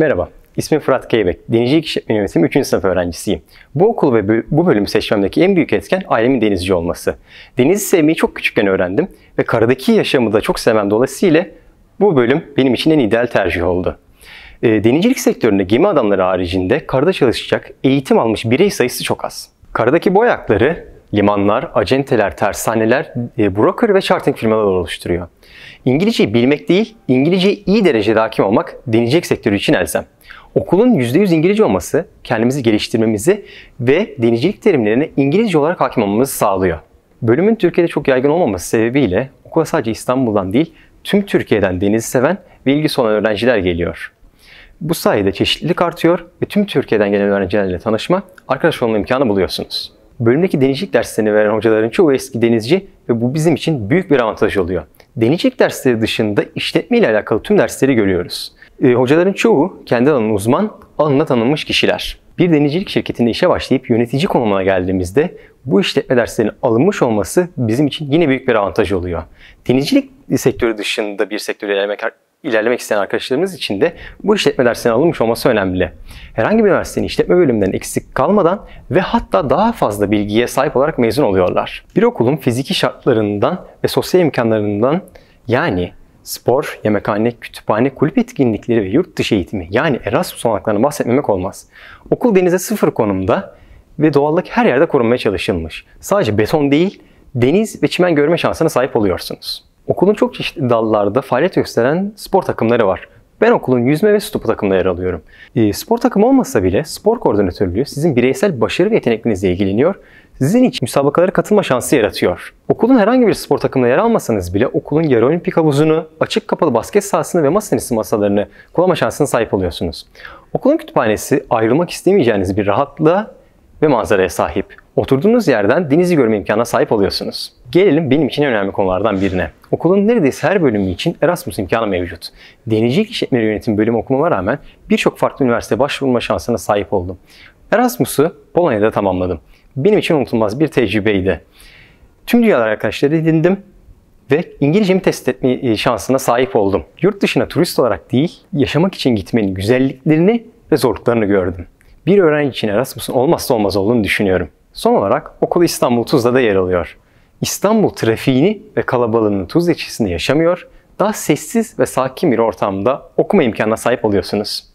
Merhaba, ismim Fırat Keybek. Denizcilik İşletme Yönetimi 3. sınıf öğrencisiyim. Bu okul ve bu bölümü seçmemdeki en büyük etken ailemin denizci olması. Denizi sevmeyi çok küçükken öğrendim ve karadaki yaşamı da çok sevmem dolayısıyla bu bölüm benim için en ideal tercih oldu. E, denizcilik sektöründe gemi adamları haricinde karada çalışacak eğitim almış birey sayısı çok az. Karadaki boyakları limanlar, acenteler, tersaneler, e, broker ve charting firmaları oluşturuyor. İngilizceyi bilmek değil, İngilizceyi iyi derecede hakim olmak deneyecek sektörü için elzem. Okulun %100 İngilizce olması kendimizi geliştirmemizi ve denizcilik terimlerini İngilizce olarak hakim olmamızı sağlıyor. Bölümün Türkiye'de çok yaygın olmaması sebebiyle okula sadece İstanbul'dan değil tüm Türkiye'den denizi seven ve ilgisi olan öğrenciler geliyor. Bu sayede çeşitlilik artıyor ve tüm Türkiye'den gelen öğrencilerle tanışma, arkadaş olma imkanı buluyorsunuz. Bölümdeki denizcilik derslerini veren hocaların çoğu eski denizci ve bu bizim için büyük bir avantaj oluyor. Denizcilik dersleri dışında işletme ile alakalı tüm dersleri görüyoruz. E, hocaların çoğu kendi alanının uzman, alanına tanınmış kişiler. Bir denizcilik şirketinde işe başlayıp yönetici konumuna geldiğimizde bu işletme derslerinin alınmış olması bizim için yine büyük bir avantaj oluyor. Denizcilik sektörü dışında bir sektörü ilerlemek ilerlemek isteyen arkadaşlarımız için de bu işletme derslerinin alınmış olması önemli. Herhangi bir üniversitenin işletme bölümünden eksik kalmadan ve hatta daha fazla bilgiye sahip olarak mezun oluyorlar. Bir okulun fiziki şartlarından ve sosyal imkanlarından yani spor, yemekhane, kütüphane, kulüp etkinlikleri ve yurt dışı eğitimi yani Erasmus olanaklarını bahsetmemek olmaz. Okul denize sıfır konumda ve doğallık her yerde korunmaya çalışılmış. Sadece beton değil, deniz ve çimen görme şansına sahip oluyorsunuz. Okulun çok çeşitli dallarda faaliyet gösteren spor takımları var. Ben okulun yüzme ve su topu takımında yer alıyorum. E, spor takımı olmasa bile spor koordinatörlüğü sizin bireysel başarı ve yeteneklerinizle ilgileniyor sizin için müsabakalara katılma şansı yaratıyor. Okulun herhangi bir spor takımına yer almasanız bile okulun yarı olimpik havuzunu, açık kapalı basket sahasını ve masa tenisi masalarını kullanma şansına sahip oluyorsunuz. Okulun kütüphanesi ayrılmak istemeyeceğiniz bir rahatlığa ve manzaraya sahip. Oturduğunuz yerden denizi görme imkanına sahip oluyorsunuz. Gelelim benim için önemli konulardan birine. Okulun neredeyse her bölümü için Erasmus imkanı mevcut. Denizcilik İşletmeleri yönetim bölümü okumama rağmen birçok farklı üniversiteye başvurma şansına sahip oldum. Erasmus'u Polonya'da tamamladım benim için unutulmaz bir tecrübeydi. Tüm dünyalar arkadaşları dinledim ve İngilizcemi test etme e, şansına sahip oldum. Yurt dışına turist olarak değil, yaşamak için gitmenin güzelliklerini ve zorluklarını gördüm. Bir öğrenci için Erasmus'un olmazsa olmaz olduğunu düşünüyorum. Son olarak okul İstanbul Tuzla'da yer alıyor. İstanbul trafiğini ve kalabalığını Tuzla içerisinde yaşamıyor, daha sessiz ve sakin bir ortamda okuma imkanına sahip oluyorsunuz.